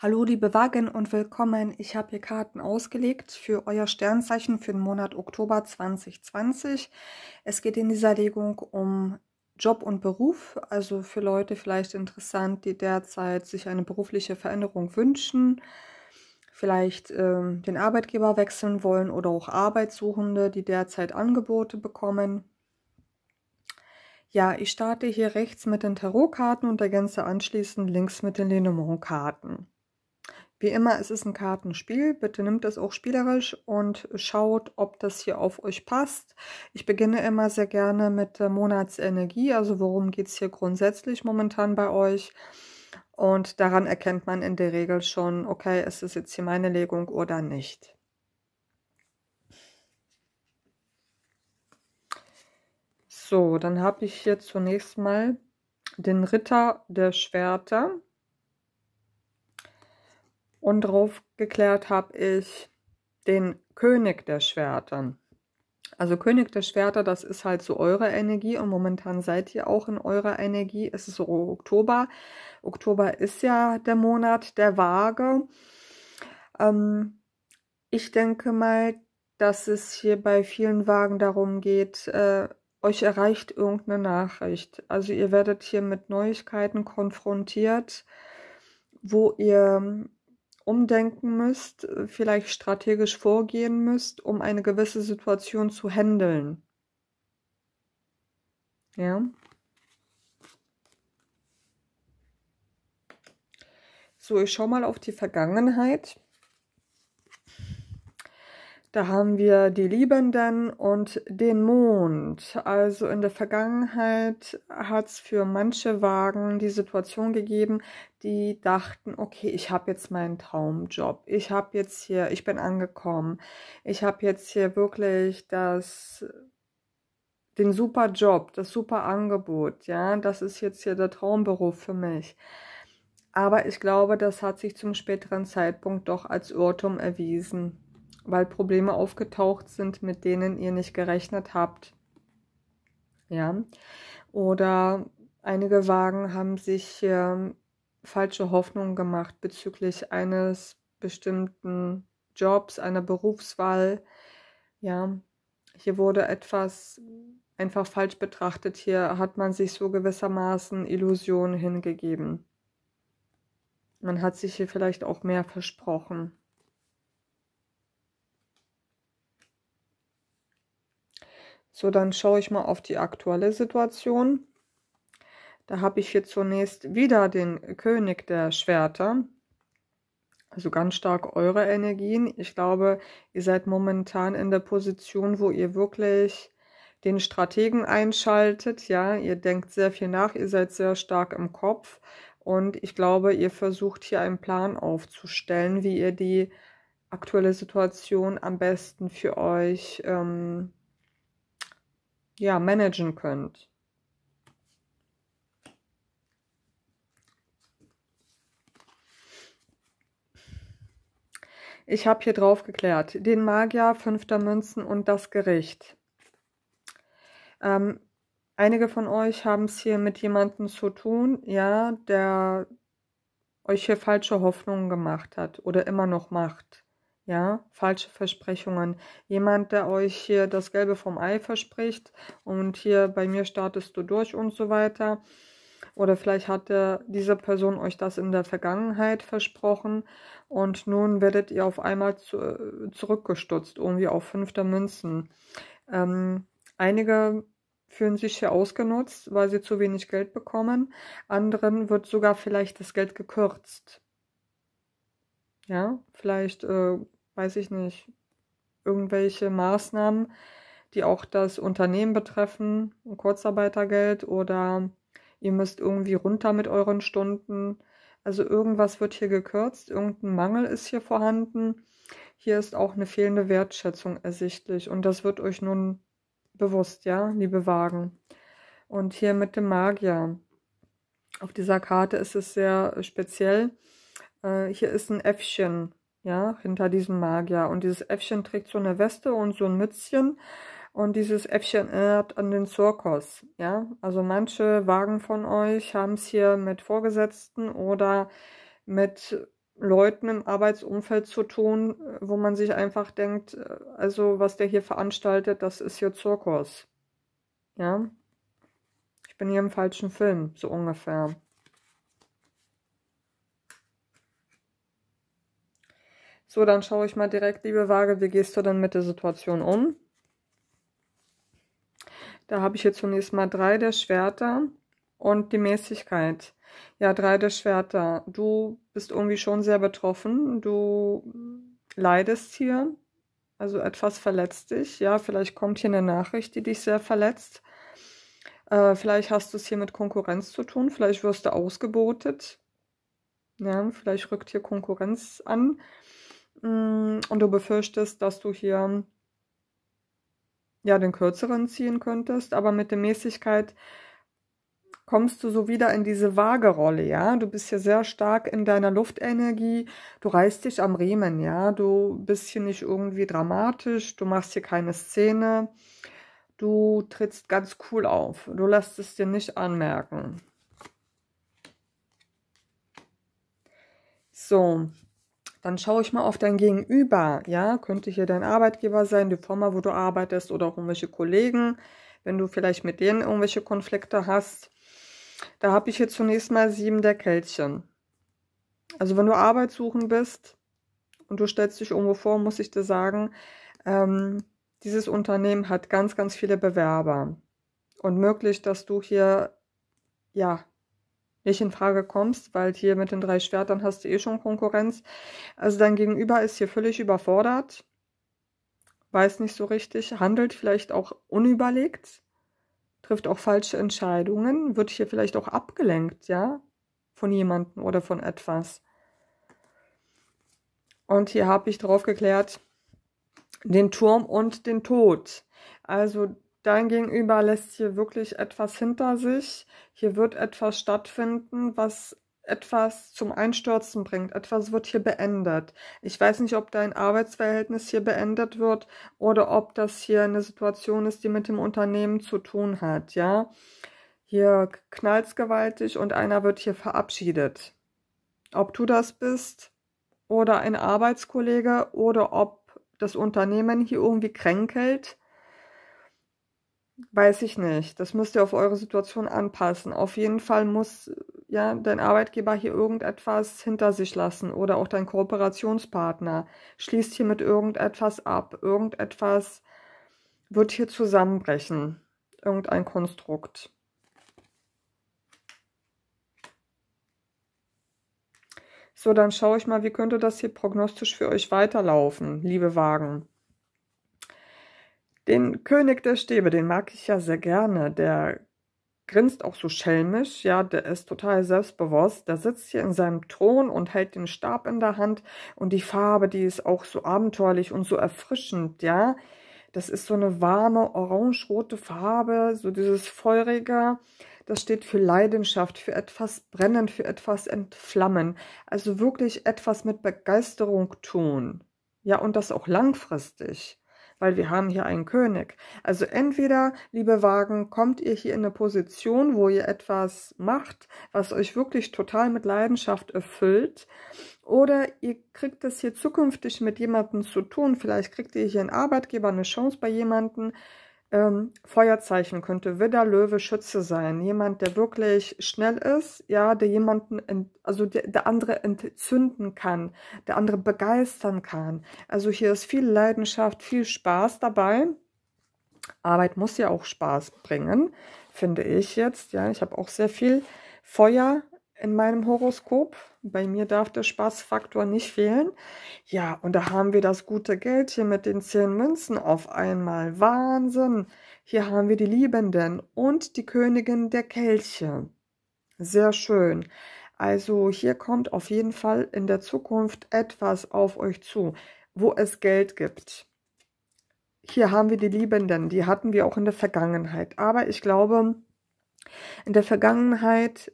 Hallo liebe Wagen und willkommen. Ich habe hier Karten ausgelegt für euer Sternzeichen für den Monat Oktober 2020. Es geht in dieser Legung um Job und Beruf, also für Leute vielleicht interessant, die derzeit sich eine berufliche Veränderung wünschen, vielleicht äh, den Arbeitgeber wechseln wollen oder auch Arbeitssuchende, die derzeit Angebote bekommen. Ja, ich starte hier rechts mit den Tarotkarten und ergänze anschließend links mit den Lenormand-Karten. Wie immer, es ist ein Kartenspiel. Bitte nimmt es auch spielerisch und schaut, ob das hier auf euch passt. Ich beginne immer sehr gerne mit der Monatsenergie, also worum geht es hier grundsätzlich momentan bei euch. Und daran erkennt man in der Regel schon, okay, ist es jetzt hier meine Legung oder nicht. So, dann habe ich hier zunächst mal den Ritter der Schwerter. Und geklärt habe ich den König der Schwerter. Also König der Schwerter, das ist halt so eure Energie und momentan seid ihr auch in eurer Energie. Es ist so Oktober. Oktober ist ja der Monat der Waage. Ähm, ich denke mal, dass es hier bei vielen Wagen darum geht, äh, euch erreicht irgendeine Nachricht. Also ihr werdet hier mit Neuigkeiten konfrontiert, wo ihr umdenken müsst, äh, vielleicht strategisch vorgehen müsst, um eine gewisse Situation zu handeln. Ja. So, ich schaue mal auf die Vergangenheit. Da haben wir die Liebenden und den Mond. Also in der Vergangenheit hat es für manche Wagen die Situation gegeben, die dachten, okay, ich habe jetzt meinen Traumjob. Ich habe jetzt hier, ich bin angekommen. Ich habe jetzt hier wirklich das den super Job, das super Angebot, ja, das ist jetzt hier der Traumberuf für mich. Aber ich glaube, das hat sich zum späteren Zeitpunkt doch als Irrtum erwiesen weil Probleme aufgetaucht sind, mit denen ihr nicht gerechnet habt. Ja. Oder einige Wagen haben sich äh, falsche Hoffnungen gemacht bezüglich eines bestimmten Jobs, einer Berufswahl. Ja, hier wurde etwas einfach falsch betrachtet. Hier hat man sich so gewissermaßen Illusionen hingegeben. Man hat sich hier vielleicht auch mehr versprochen. So, dann schaue ich mal auf die aktuelle Situation. Da habe ich hier zunächst wieder den König der Schwerter. Also ganz stark eure Energien. Ich glaube, ihr seid momentan in der Position, wo ihr wirklich den Strategen einschaltet. Ja, ihr denkt sehr viel nach, ihr seid sehr stark im Kopf. Und ich glaube, ihr versucht hier einen Plan aufzustellen, wie ihr die aktuelle Situation am besten für euch ähm, ja, managen könnt. Ich habe hier drauf geklärt, den Magier, fünfter Münzen und das Gericht. Ähm, einige von euch haben es hier mit jemandem zu tun, ja, der euch hier falsche Hoffnungen gemacht hat oder immer noch macht. Ja, falsche Versprechungen. Jemand, der euch hier das Gelbe vom Ei verspricht und hier bei mir startest du durch und so weiter. Oder vielleicht hat diese Person euch das in der Vergangenheit versprochen und nun werdet ihr auf einmal zu, äh, zurückgestutzt, irgendwie auf fünfter Münzen. Ähm, einige fühlen sich hier ausgenutzt, weil sie zu wenig Geld bekommen. Anderen wird sogar vielleicht das Geld gekürzt. Ja, vielleicht äh, weiß ich nicht, irgendwelche Maßnahmen, die auch das Unternehmen betreffen, ein Kurzarbeitergeld oder ihr müsst irgendwie runter mit euren Stunden. Also irgendwas wird hier gekürzt, irgendein Mangel ist hier vorhanden. Hier ist auch eine fehlende Wertschätzung ersichtlich und das wird euch nun bewusst, ja, liebe Wagen. Und hier mit dem Magier. Auf dieser Karte ist es sehr äh, speziell. Äh, hier ist ein Äffchen ja, hinter diesem Magier. Und dieses Äffchen trägt so eine Weste und so ein Mützchen. Und dieses Äffchen erinnert an den Zirkus, ja. Also manche Wagen von euch haben es hier mit Vorgesetzten oder mit Leuten im Arbeitsumfeld zu tun, wo man sich einfach denkt, äh, also was der hier veranstaltet, das ist hier Zirkus. Ja. Ich bin hier im falschen Film, so ungefähr. So, dann schaue ich mal direkt, liebe Waage, wie gehst du denn mit der Situation um? Da habe ich jetzt zunächst mal drei der Schwerter und die Mäßigkeit. Ja, drei der Schwerter. Du bist irgendwie schon sehr betroffen. Du leidest hier. Also etwas verletzt dich. Ja, vielleicht kommt hier eine Nachricht, die dich sehr verletzt. Äh, vielleicht hast du es hier mit Konkurrenz zu tun. Vielleicht wirst du ausgebotet. Ja, vielleicht rückt hier Konkurrenz an. Mm, und du befürchtest, dass du hier ja den kürzeren ziehen könntest, aber mit der Mäßigkeit kommst du so wieder in diese Waagerolle, ja? Du bist hier sehr stark in deiner Luftenergie, du reißt dich am Riemen, ja? Du bist hier nicht irgendwie dramatisch, du machst hier keine Szene, du trittst ganz cool auf, du lässt es dir nicht anmerken. So, dann schaue ich mal auf dein Gegenüber. Ja, könnte hier dein Arbeitgeber sein, die Firma, wo du arbeitest oder auch irgendwelche Kollegen, wenn du vielleicht mit denen irgendwelche Konflikte hast. Da habe ich hier zunächst mal sieben der Kältchen. Also wenn du Arbeit suchen bist und du stellst dich irgendwo vor, muss ich dir sagen, ähm, dieses Unternehmen hat ganz, ganz viele Bewerber und möglich, dass du hier ja nicht in Frage kommst, weil hier mit den drei Schwertern hast du eh schon Konkurrenz. Also dein Gegenüber ist hier völlig überfordert, weiß nicht so richtig, handelt vielleicht auch unüberlegt, trifft auch falsche Entscheidungen, wird hier vielleicht auch abgelenkt, ja, von jemandem oder von etwas. Und hier habe ich drauf geklärt, den Turm und den Tod. Also Dein Gegenüber lässt hier wirklich etwas hinter sich. Hier wird etwas stattfinden, was etwas zum Einstürzen bringt. Etwas wird hier beendet. Ich weiß nicht, ob dein Arbeitsverhältnis hier beendet wird oder ob das hier eine Situation ist, die mit dem Unternehmen zu tun hat, ja. Hier knallt es gewaltig und einer wird hier verabschiedet. Ob du das bist oder ein Arbeitskollege oder ob das Unternehmen hier irgendwie kränkelt, Weiß ich nicht. Das müsst ihr auf eure Situation anpassen. Auf jeden Fall muss ja dein Arbeitgeber hier irgendetwas hinter sich lassen oder auch dein Kooperationspartner schließt hier mit irgendetwas ab. Irgendetwas wird hier zusammenbrechen. Irgendein Konstrukt. So, dann schaue ich mal, wie könnte das hier prognostisch für euch weiterlaufen, liebe Wagen. Den König der Stäbe, den mag ich ja sehr gerne. Der grinst auch so schelmisch, ja, der ist total selbstbewusst. Der sitzt hier in seinem Thron und hält den Stab in der Hand und die Farbe, die ist auch so abenteuerlich und so erfrischend, ja. Das ist so eine warme, orange-rote Farbe, so dieses feurige. Das steht für Leidenschaft, für etwas brennen, für etwas entflammen. Also wirklich etwas mit Begeisterung tun. Ja, und das auch langfristig weil wir haben hier einen König. Also entweder, liebe Wagen, kommt ihr hier in eine Position, wo ihr etwas macht, was euch wirklich total mit Leidenschaft erfüllt, oder ihr kriegt es hier zukünftig mit jemandem zu tun. Vielleicht kriegt ihr hier einen Arbeitgeber, eine Chance bei jemandem, ähm, Feuerzeichen könnte Widder, Löwe, Schütze sein. Jemand, der wirklich schnell ist, ja, der jemanden, also der, der andere entzünden kann, der andere begeistern kann. Also hier ist viel Leidenschaft, viel Spaß dabei. Arbeit muss ja auch Spaß bringen, finde ich jetzt. Ja, ich habe auch sehr viel Feuer in meinem Horoskop. Bei mir darf der Spaßfaktor nicht fehlen. Ja, und da haben wir das gute Geld hier mit den zehn Münzen auf einmal. Wahnsinn! Hier haben wir die Liebenden und die Königin der Kelche. Sehr schön. Also hier kommt auf jeden Fall in der Zukunft etwas auf euch zu, wo es Geld gibt. Hier haben wir die Liebenden, die hatten wir auch in der Vergangenheit. Aber ich glaube, in der Vergangenheit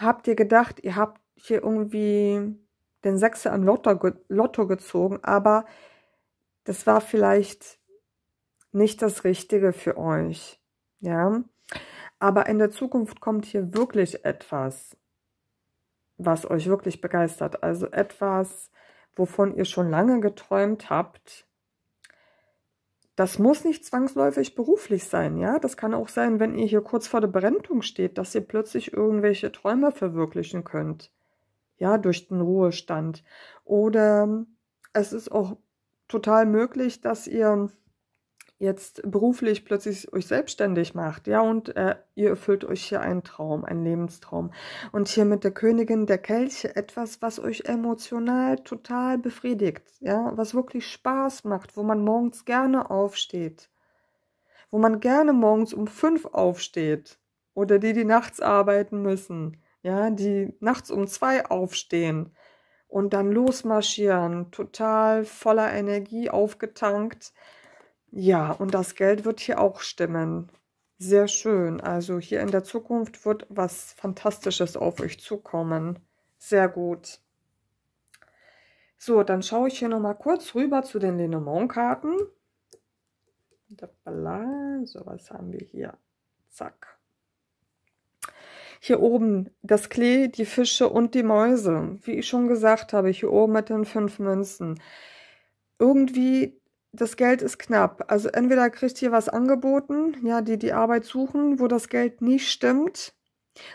habt ihr gedacht, ihr habt hier irgendwie den Sechser an Lotto, Lotto gezogen, aber das war vielleicht nicht das Richtige für euch. Ja, aber in der Zukunft kommt hier wirklich etwas, was euch wirklich begeistert. Also etwas, wovon ihr schon lange geträumt habt, das muss nicht zwangsläufig beruflich sein, ja. Das kann auch sein, wenn ihr hier kurz vor der Berentung steht, dass ihr plötzlich irgendwelche Träume verwirklichen könnt, ja, durch den Ruhestand. Oder es ist auch total möglich, dass ihr jetzt beruflich plötzlich euch selbstständig macht, ja, und äh, ihr erfüllt euch hier einen Traum, einen Lebenstraum. Und hier mit der Königin der Kelche etwas, was euch emotional total befriedigt, ja, was wirklich Spaß macht, wo man morgens gerne aufsteht, wo man gerne morgens um fünf aufsteht oder die, die nachts arbeiten müssen, ja, die nachts um zwei aufstehen und dann losmarschieren, total voller Energie aufgetankt ja, und das Geld wird hier auch stimmen. Sehr schön. Also hier in der Zukunft wird was Fantastisches auf euch zukommen. Sehr gut. So, dann schaue ich hier nochmal kurz rüber zu den Lenormand-Karten. So, was haben wir hier? Zack. Hier oben das Klee, die Fische und die Mäuse. Wie ich schon gesagt habe, hier oben mit den fünf Münzen. Irgendwie das Geld ist knapp. Also entweder kriegt ihr was angeboten, ja, die die Arbeit suchen, wo das Geld nicht stimmt,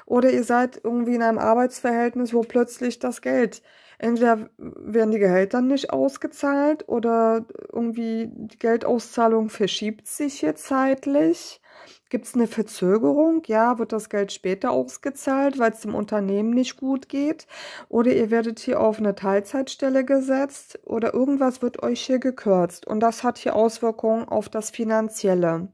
oder ihr seid irgendwie in einem Arbeitsverhältnis, wo plötzlich das Geld, entweder werden die Gehälter nicht ausgezahlt oder irgendwie die Geldauszahlung verschiebt sich hier zeitlich. Gibt es eine Verzögerung? Ja, wird das Geld später ausgezahlt, weil es dem Unternehmen nicht gut geht? Oder ihr werdet hier auf eine Teilzeitstelle gesetzt oder irgendwas wird euch hier gekürzt und das hat hier Auswirkungen auf das Finanzielle.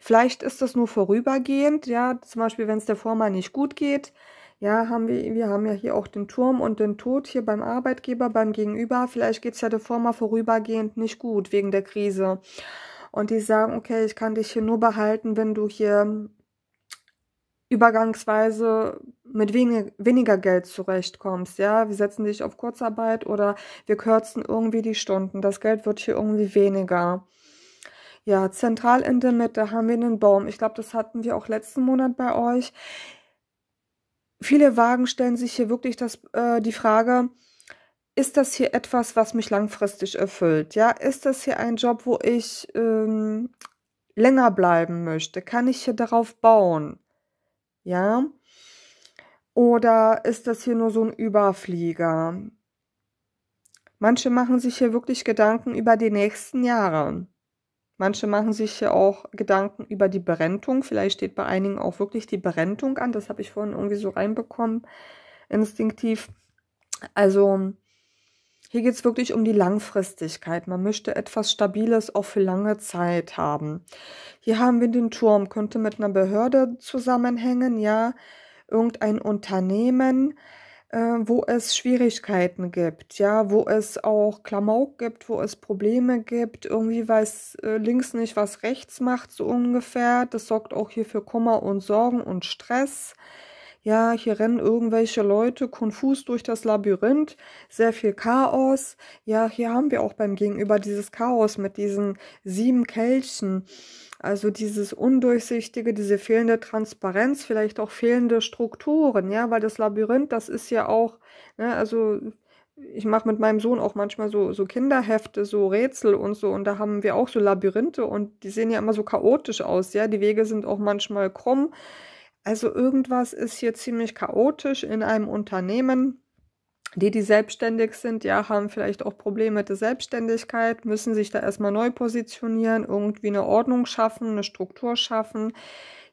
Vielleicht ist das nur vorübergehend, ja, zum Beispiel, wenn es der Firma nicht gut geht, ja, haben wir, wir haben ja hier auch den Turm und den Tod hier beim Arbeitgeber, beim Gegenüber. Vielleicht geht es ja der Firma vorübergehend nicht gut wegen der Krise und die sagen, okay, ich kann dich hier nur behalten, wenn du hier übergangsweise mit wenig, weniger Geld zurechtkommst. Ja, wir setzen dich auf Kurzarbeit oder wir kürzen irgendwie die Stunden. Das Geld wird hier irgendwie weniger. Ja, zentral in der Mitte haben wir einen Baum. Ich glaube, das hatten wir auch letzten Monat bei euch. Viele Wagen stellen sich hier wirklich das, äh, die Frage, ist das hier etwas, was mich langfristig erfüllt? Ja, ist das hier ein Job, wo ich ähm, länger bleiben möchte? Kann ich hier darauf bauen? Ja. Oder ist das hier nur so ein Überflieger? Manche machen sich hier wirklich Gedanken über die nächsten Jahre. Manche machen sich hier auch Gedanken über die Berentung. Vielleicht steht bei einigen auch wirklich die Berentung an. Das habe ich vorhin irgendwie so reinbekommen, instinktiv. Also hier geht es wirklich um die Langfristigkeit. Man möchte etwas Stabiles auch für lange Zeit haben. Hier haben wir den Turm, könnte mit einer Behörde zusammenhängen, ja, irgendein Unternehmen, äh, wo es Schwierigkeiten gibt, ja, wo es auch Klamauk gibt, wo es Probleme gibt, irgendwie weiß äh, links nicht, was rechts macht, so ungefähr. Das sorgt auch hier für Kummer und Sorgen und Stress ja, hier rennen irgendwelche Leute konfus durch das Labyrinth, sehr viel Chaos. Ja, hier haben wir auch beim Gegenüber dieses Chaos mit diesen sieben Kelchen. Also dieses Undurchsichtige, diese fehlende Transparenz, vielleicht auch fehlende Strukturen, ja, weil das Labyrinth, das ist ja auch, ne, also ich mache mit meinem Sohn auch manchmal so, so Kinderhefte, so Rätsel und so. Und da haben wir auch so Labyrinthe und die sehen ja immer so chaotisch aus. Ja, die Wege sind auch manchmal krumm. Also irgendwas ist hier ziemlich chaotisch in einem Unternehmen. Die, die selbstständig sind, ja, haben vielleicht auch Probleme mit der Selbstständigkeit, müssen sich da erstmal neu positionieren, irgendwie eine Ordnung schaffen, eine Struktur schaffen.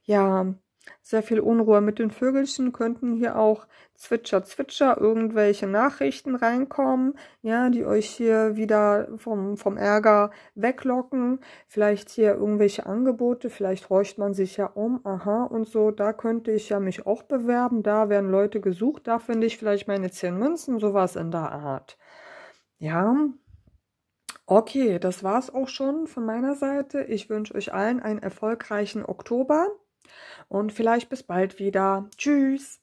Ja, sehr viel Unruhe mit den Vögelchen, könnten hier auch zwitscher, zwitscher irgendwelche Nachrichten reinkommen, ja, die euch hier wieder vom, vom Ärger weglocken, vielleicht hier irgendwelche Angebote, vielleicht horcht man sich ja um, aha, und so, da könnte ich ja mich auch bewerben, da werden Leute gesucht, da finde ich vielleicht meine zehn Münzen, sowas in der Art. Ja, Okay, das war's auch schon von meiner Seite. Ich wünsche euch allen einen erfolgreichen Oktober. Und vielleicht bis bald wieder. Tschüss.